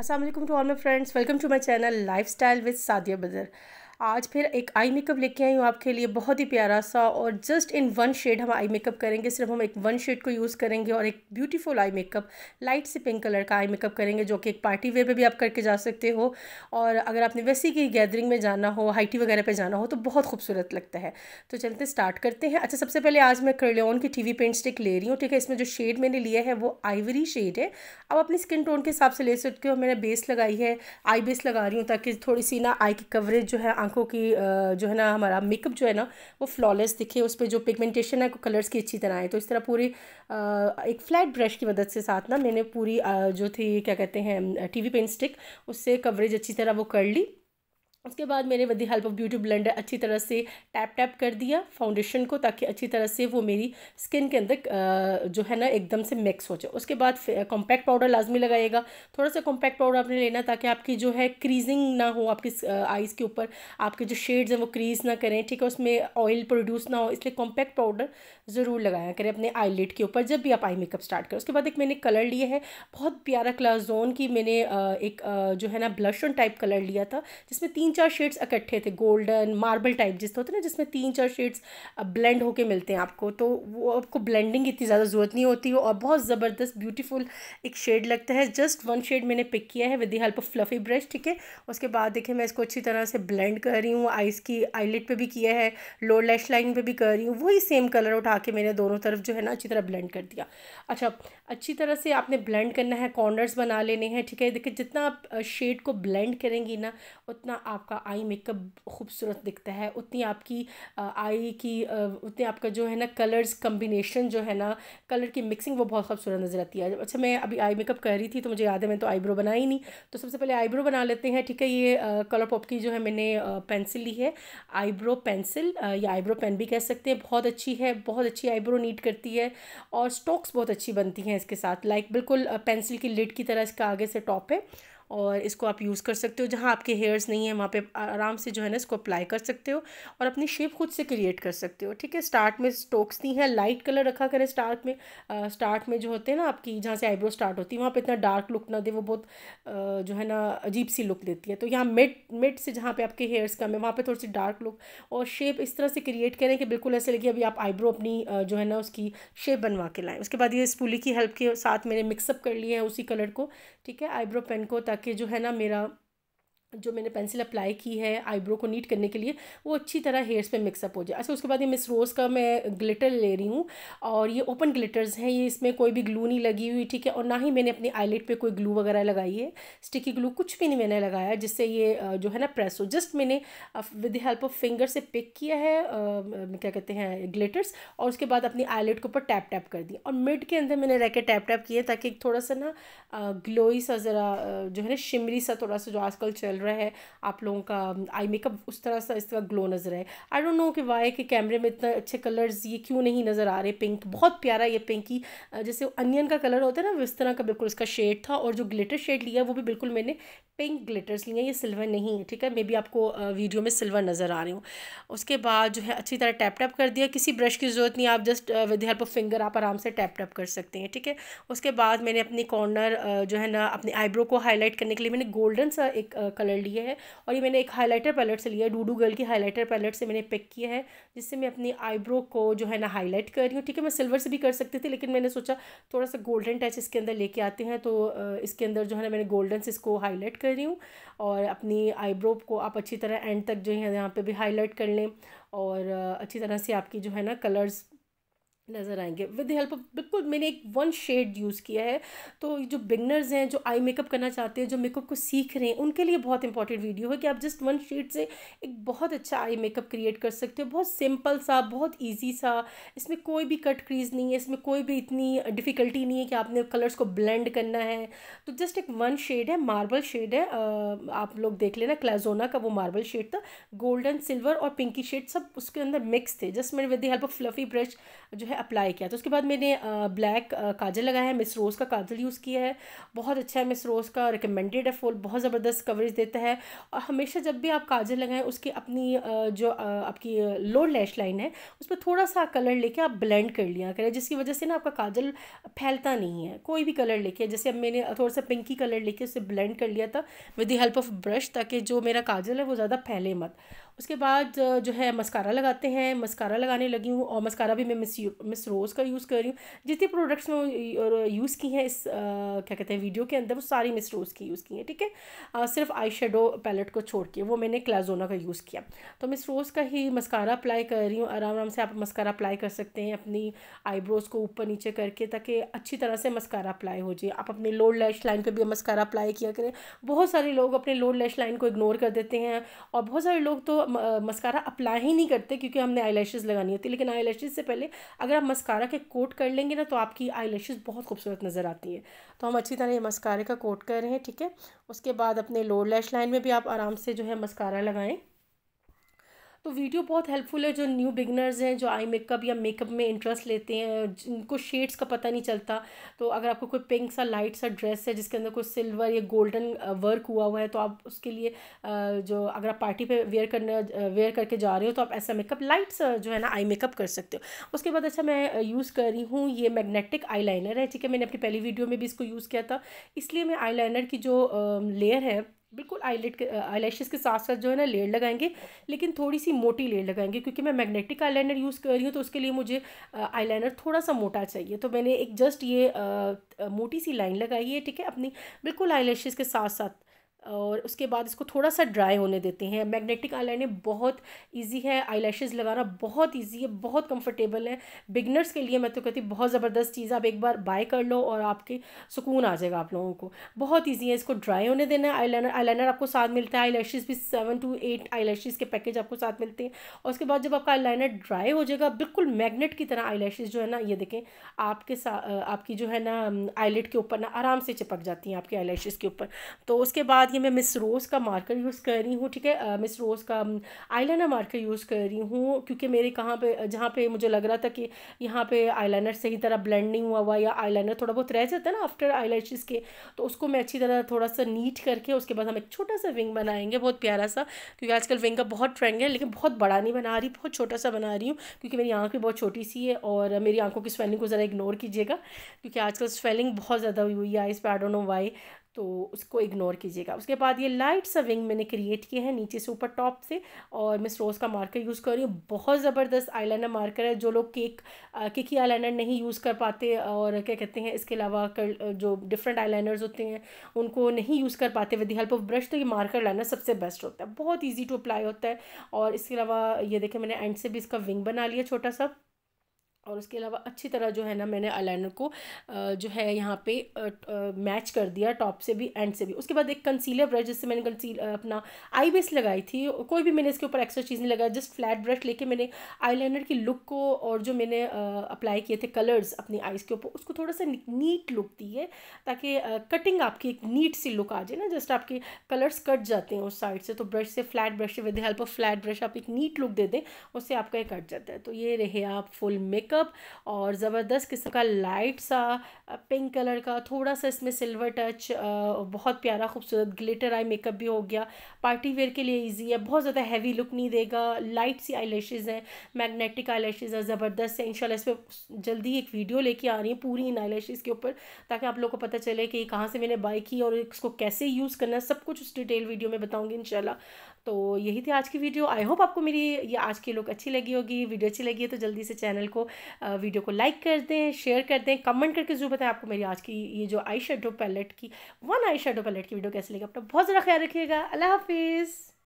Aslam to all my friends welcome to my channel lifestyle with Sadia Badar आज फिर एक eye makeup लेके आई हूँ आपके लिए बहुत ही प्यारा सा और जस्ट इन वन शेड हम आई मेकअप करेंगे सिर्फ हम एक वन शेड को यूज़ करेंगे और एक ब्यूटीफुल आई मेकअप लाइट से पिंक कलर का आई मेकअप करेंगे जो कि एक पार्टी वेयर पर भी आप करके जा सकते हो और अगर आपने वैसी की गैदरिंग में जाना हो हाइटी वगैरह पर जाना हो तो बहुत खूबसूरत लगता है तो चलते स्टार्ट करते हैं अच्छा सबसे पहले आज मैं करलेन की टी वी पेंट स्टिक ले रही हूँ ठीक है इसमें जो शेड मैंने लिया है वो आइवरी शेड है अब अपनी स्किन टोन के हिसाब से ले सकते हो मैंने बेस लगाई है आई बेस लगा रही हूँ ताकि थोड़ी सी ना आई की कवरेज जो है आंखों की जो है ना हमारा मेकअप जो है ना वो फ्लॉलेस दिखे उस पर जो पिगमेंटेशन है कलर्स की अच्छी तरह आए तो इस तरह पूरी एक फ्लैट ब्रश की मदद से साथ ना मैंने पूरी जो थी क्या कहते हैं टी वी पेंट स्टिक उससे कवरेज अच्छी तरह वो कर ली उसके बाद मैंने with the help of beauty blender अच्छी तरह से टैप टैप कर दिया फाउंडेशन को ताकि अच्छी तरह से वो मेरी स्किन के अंदर जो है ना एकदम से मिक्स हो जाए उसके बाद कॉम्पैक्ट पाउडर लाजमी लगाएगा थोड़ा सा कॉम्पैक्ट पाउडर आपने लेना ताकि आपकी जो है क्रीजिंग ना हो आपकी आइज़ के ऊपर आपके जो शेड्स हैं वो क्रीज ना करें ठीक है उसमें ऑयल प्रोड्यूस ना हो इसलिए कॉम्पैक्ट पाउडर ज़रूर लगाया करें अपने आईलिड के ऊपर जब भी आप आई मेकअप स्टार्ट करें उसके बाद एक मैंने कलर लिया है बहुत प्यारा क्लाजोन की मैंने एक जो है ना ब्लशन टाइप कलर लिया था जिसमें तीन तीन चार शेड्स इकट्ठे थे गोल्डन मार्बल टाइप जिस होते हैं ना जिसमें तीन चार शेड्स ब्लेंड होके मिलते हैं आपको तो वो आपको ब्लेंडिंग इतनी ज़्यादा ज़रूरत नहीं होती और बहुत ज़बरदस्त ब्यूटीफुल एक शेड लगता है जस्ट वन शेड मैंने पिक किया है with the help of fluffy brush ठीक है उसके बाद देखिए मैं इसको अच्छी तरह से ब्लेंड कर रही हूँ आइज़ की आईलेट पर भी किया है लोअर लैश लाइन पर भी कर रही हूँ वही सेम कलर उठा के मैंने दोनों तरफ जो है ना अच्छी तरह ब्लेंड कर दिया अच्छा अच्छी तरह से आपने ब्लेंड करना है कॉर्नर्स बना लेने हैं ठीक है देखिए जितना आप शेड को ब्लेंड करेंगी ना उतना आपका आई मेकअप खूबसूरत दिखता है उतनी आपकी आई की उतने आपका जो है ना कलर्स कम्बिनेशन जो है ना कलर की मिक्सिंग वो बहुत खूबसूरत नज़र आती है अच्छा मैं अभी आई मेकअप कर रही थी तो मुझे याद है मैं तो आईब्रो बनाई नहीं तो सबसे पहले आईब्रो बना लेते हैं ठीक है ये कलर पॉप की जो है मैंने पेंसिल ली है आईब्रो पेंसिल या आईब्रो पेन भी कह सकते हैं बहुत अच्छी है बहुत अच्छी आईब्रो नीट करती है और स्टॉक्स बहुत अच्छी बनती हैं इसके साथ लाइक like, बिल्कुल पेंसिल की लिड की तरह इसका आगे से टॉप है और इसको आप यूज़ कर सकते हो जहाँ आपके हेयर्स नहीं है वहाँ पे आराम से जो है ना इसको अप्लाई कर सकते हो और अपनी शेप खुद से क्रिएट कर सकते हो ठीक है स्टार्ट में स्टोक्स नहीं है लाइट कलर रखा करें स्टार्ट में आ, स्टार्ट में जो होते हैं ना आपकी जहाँ से आईब्रो स्टार्ट होती है वहाँ पर इतना डार्क लुक ना दे वो बहुत जो है ना अजीब सी लुक देती है तो यहाँ मिड मिड से जहाँ पर आपके हेयर्स कम है वहाँ पर थोड़ी सी डार्क लुक और शेप इस तरह से क्रिएट करें कि बिल्कुल ऐसे लगे अभी आप आईब्रो अपनी जो है ना उसकी शेप बनवा के लाएँ उसके बाद ये स्पूली की हेल्प के साथ मैंने मिक्सअप कर लिया है उसी कलर को ठीक है आईब्रो पेन को ताकि के जो है ना मेरा जो मैंने पेंसिल अप्लाई की है आईब्रो को नीट करने के लिए वो अच्छी तरह हेयर्स पे मिक्सअप हो जाए अच्छा उसके बाद ये मिस रोज़ का मैं ग्लिटर ले रही हूँ और ये ओपन ग्लिटर्स हैं ये इसमें कोई भी ग्लू नहीं लगी हुई ठीक है और ना ही मैंने अपनी आईलेट पे कोई ग्लू वगैरह लगाई है स्टिकी ग्लू कुछ भी नहीं मैंने लगाया जिससे ये जो है ना प्रेस हो जस्ट मैंने with the help of finger से पिक किया है क्या कहते हैं ग्लिटर्स और उसके बाद अपनी आईलेट के ऊपर टैप टैप कर दी और मिड के अंदर मैंने रह के टैप टैप किए ताकि थोड़ा सा ना ग्लोई सा ज़रा जो है ना शिमरी सा थोड़ा सा जो आजकल चल रहा है आप लोगों का आई मेकअप उस तरह सा इस तरह ग्लो नज़र आए आई डोंट नो कि वाई के कैमरे में इतना अच्छे कलर्स ये क्यों नहीं नज़र आ रहे पिंक बहुत प्यारा ये पिंक ही जैसे अनियन का कलर होता है ना इस तरह का बिल्कुल इसका शेड था और जो ग्लिटर शेड लिया वो भी बिल्कुल मैंने पिंक ग्लिटर्स लिए ये सिल्वर नहीं है ठीक है मे बी आपको वीडियो में सिल्वर नज़र आ रहे हो उसके बाद जो है अच्छी तरह टैप टैप टैप कर दिया किसी ब्रश की ज़रूरत नहीं आप just with help of finger आप आराम से टैप टैप कर सकते हैं ठीक है उसके बाद मैंने अपनी कॉर्नर uh, जो है ना अपने आईब्रो को हाईलाइट करने के लिए मैंने गोल्डन सा एक कलर uh, लिया है और ये मैंने एक हाईलाइटर पैलेट से लिया है डूडू गर्ल की हाईलाइटर पैलेट से मैंने पिक किया है जिससे मैं अपनी आईब्रो को जो है ना हाईलाइट कर रही हूँ ठीक है मैं सिल्वर से भी कर सकती थी लेकिन मैंने सोचा थोड़ा सा गोल्डन टच इसके अंदर लेके आते हैं तो uh, इसके अंदर जो है ना मैंने गोल्डन से इसको हाईलाइट कर रही हूँ और अपनी आईब्रो को आप अच्छी तरह एंड तक जो है यहाँ पर भी हाईलाइट कर लें और अच्छी तरह से आपकी जो है ना कलर्स नज़र आएंगे विद द हेल्प ऑफ बिल्कुल मैंने एक वन शेड यूज़ किया है तो जो बिगनर्स हैं जो आई मेकअप करना चाहते हैं जो मेकअप को सीख रहे हैं उनके लिए बहुत इंपॉर्टेंट वीडियो है कि आप जस्ट वन शेड से एक बहुत अच्छा आई मेकअप क्रिएट कर सकते हो बहुत सिंपल सा बहुत ईजी सा इसमें कोई भी कट क्रीज नहीं है इसमें कोई भी इतनी डिफ़िकल्टी नहीं है कि आपने कलर्स को ब्लेंड करना है तो जस्ट एक वन शेड है मार्बल शेड है आप लोग देख लेना क्लाजोना का वो मार्बल शेड था गोल्डन सिल्वर और पिंकी शेड सब उसके अंदर मिक्स थे जस्ट मैंने with the help of fluffy brush जो है अप्लाई किया तो उसके बाद मैंने ब्लैक काजल लगाया है मिस रोज़ का काजल यूज़ किया है बहुत अच्छा है मिस रोज़ का रिकमेंडेड है फुल बहुत ज़बरदस्त कवरेज देता है और हमेशा जब भी आप काजल लगाएं उसकी अपनी जो आपकी लोअर लैश लाइन है उस पर थोड़ा सा कलर लेके आप ब्लेंड कर लिया करें जिसकी वजह से ना आपका काजल फैलता नहीं है कोई भी कलर लेके जैसे अब मैंने थोड़ा सा पिंकी कलर लेके उसे ब्लेंड कर लिया था with the help of brush ताकि जो मेरा काजल है वो ज़्यादा फैले मत उसके बाद जो है मस्कारा लगाते हैं मस्कारा लगाने लगी हूँ और मस्कारा भी मैं मिस मिस रोज़ का यूज़ कर रही हूँ जितनी प्रोडक्ट्स में यूज़ की हैं इस आ, क्या कहते हैं वीडियो के अंदर वो सारी मिस रोज़ की यूज़ की हैं ठीक है सिर्फ आई शेडो पैलेट को छोड़ के वो मैंने क्लाजोना का यूज़ किया तो मिस रोज़ का ही मस्कारा अप्लाई कर रही हूँ आराम आराम से आप मस्कारा अप्लाई कर सकते हैं अपनी आईब्रोज़ को ऊपर नीचे करके ताकि अच्छी तरह से मस्कारा अप्लाई हो जाए आप अपने लोअर लैश लाइन पर भी मस्कारा अप्लाई किया करें बहुत सारे लोग अपने लोअर लैश लाइन को इग्नोर कर देते हैं और बहुत सारे लोग तो मस्कारा अप्लाई ही नहीं करते क्योंकि हमने आई लगानी होती है लेकिन आई से पहले अगर आप मस्कारा के कोट कर लेंगे ना तो आपकी आई बहुत खूबसूरत नज़र आती है तो हम अच्छी तरह ये मस्कारे का कोट कर रहे हैं ठीक है उसके बाद अपने लोअर लैश लाइन में भी आप आराम से जो है मस्कारा लगाएँ तो वीडियो बहुत हेल्पफुल है जो न्यू बिगनर्स हैं जो आई मेकअप या मेकअप में इंटरेस्ट लेते हैं जिनको शेड्स का पता नहीं चलता तो अगर आपको कोई पिंक सा लाइट सा ड्रेस है जिसके अंदर कोई सिल्वर या गोल्डन वर्क हुआ हुआ है तो आप उसके लिए जो अगर आप पार्टी पे वेयर करने वेयर करके जा रहे हो तो आप ऐसा मेकअप लाइट्स जो है ना आई मेकअप कर सकते हो उसके बाद अच्छा मैं यूज़ कर रही हूँ ये मैग्नेटिक आई है ठीक है मैंने अपनी पहली वीडियो में भी इसको यूज़ किया था इसलिए मैं आई की जो लेयर है बिल्कुल आईलेट के आईलैशेस के साथ साथ जो है ना लेयर लगाएंगे लेकिन थोड़ी सी मोटी लेयर लगाएंगे क्योंकि मैं मैग्नेटिक आईलाइनर यूज़ कर रही हूँ तो उसके लिए मुझे आईलाइनर थोड़ा सा मोटा चाहिए तो मैंने एक जस्ट ये आ, मोटी सी लाइन लगाई है ठीक है अपनी बिल्कुल आईलैशेस के साथ साथ और उसके बाद इसको थोड़ा सा ड्राई होने देते हैं मैग्नेटिक आईलाइनर बहुत इजी है लैशेज़ लगाना बहुत इजी है बहुत कंफर्टेबल है बिगनर्स के लिए मैं तो कहती बहुत ज़बरदस्त चीज़ आप एक बार बाय कर लो और आपके सुकून आ जाएगा आप लोगों को बहुत ईजी है इसको ड्राई होने देना है आई लाइनर आपको साथ मिलता है लैशेज़ भी सेवन टू एट लैशेज़ के पैकेज आपको साथ मिलते हैं और उसके बाद जब आपका लाइनर ड्राई हो जाएगा बिल्कुल मैगनेट की तरह लैशेज़ जो है ना ये देखें आपके आपकी जो है ना आईलेट के ऊपर ना आराम से चिपक जाती हैं आपके लैशेज़ के ऊपर तो उसके बाद साथ ये मैं मिस रोज़ का मार्कर यूज़ कर रही हूँ ठीक है मिस रोज़ का आईलाइनर मार्कर यूज़ कर रही हूँ क्योंकि मेरे कहाँ पे जहाँ पे मुझे लग रहा था कि यहाँ पे आईलाइनर सही तरह ब्लेंड नहीं हुआ हुआ या आईलाइनर थोड़ा बहुत रह जाता है ना आफ्टर आई के तो उसको मैं अच्छी तरह थोड़ा सा नीट करके उसके बाद हम एक छोटा सा विंग बनाएंगे बहुत प्यारा सा क्योंकि आजकल विंग का बहुत ट्रेंड है लेकिन बहुत बड़ा नहीं बना रही बहुत छोटा सा बना रही हूँ क्योंकि मेरी आँख भी बहुत छोटी सी है और मेरी आँखों की स्वेलिंग को ज़रा इग्नोर कीजिएगा क्योंकि आजकल स्वेलिंग बहुत ज़्यादा हुई हुई है आई इस पर आई डोंट नो वाई तो उसको इग्नोर कीजिएगा उसके बाद ये लाइट सा विंग मैंने क्रिएट किया है नीचे से ऊपर टॉप से और मैं रोज़ का मार्कर यूज़ कर रही हूँ बहुत ज़बरदस्त आईलाइनर मार्कर है जो लोग केक केकी आईलाइनर नहीं यूज़ कर पाते और क्या कहते हैं इसके अलावा कर जो डिफरेंट आईलाइनर्स होते हैं उनको नहीं यूज़ कर पाते विद हेल्प ऑफ ब्रश तो ये मार्कर लाइनर सबसे बेस्ट होता है बहुत ईजी टू अप्लाई होता है और इसके अलावा ये देखें मैंने एंड से भी इसका विंग बना लिया छोटा सा और उसके अलावा अच्छी तरह जो है ना मैंने आईलाइनर को जो है यहाँ पे मैच कर दिया टॉप से भी एंड से भी उसके बाद एक कंसीलर ब्रश जिससे मैंने कंसील अपना आई बेस लगाई थी कोई भी मैंने इसके ऊपर एक्स्ट्रा चीज़ नहीं लगाया जस्ट फ्लैट ब्रश लेके मैंने आईलाइनर की लुक को और जो मैंने अप्लाई किए थे कलर्स अपनी आइज़ के ऊपर उसको थोड़ा सा नीट लुक दी है ताकि कटिंग आपकी एक नीट सी लुक आ जाए ना जस्ट आपके कलर्स कट जाते हैं उस साइड से तो ब्रश से flat brush with help of flat brush आप एक नीट लुक दे दें उससे आपका ये कट जाता है तो ये रहे आप फुल मिक्स मेकअप और ज़बरदस्त किस्म का लाइट सा पिंक कलर का थोड़ा सा इसमें सिल्वर टच बहुत प्यारा खूबसूरत ग्लिटर आई मेकअप भी हो गया पार्टी वेयर के लिए ईजी है बहुत ज़्यादा हैवी लुक नहीं देगा लाइट सी आई हैं मैग्नेटिक आई हैं ज़बरदस्त है इनशाला इस पर जल्दी एक वीडियो लेके आ रही है पूरी इन आई के ऊपर ताकि आप लोग को पता चले कि कहाँ से मैंने बाई की और इसको कैसे यूज़ करना सब कुछ उस डिटेल वीडियो में बताऊँगी इन तो यही थी आज की वीडियो आई होप आपको मेरी ये आज की लुक अच्छी लगी होगी वीडियो अच्छी लगी है तो जल्दी से चैनल को वीडियो को लाइक कर दें शेयर कर दें कमेंट करके जरूर बताएं आपको मेरी आज की ये जो आई शेडो पैलेट की वन आई शेडो पैलेट की वीडियो कैसे लगी अपना बहुत ज्यादा ख्याल रखिएगा अल्लाह हाफिज़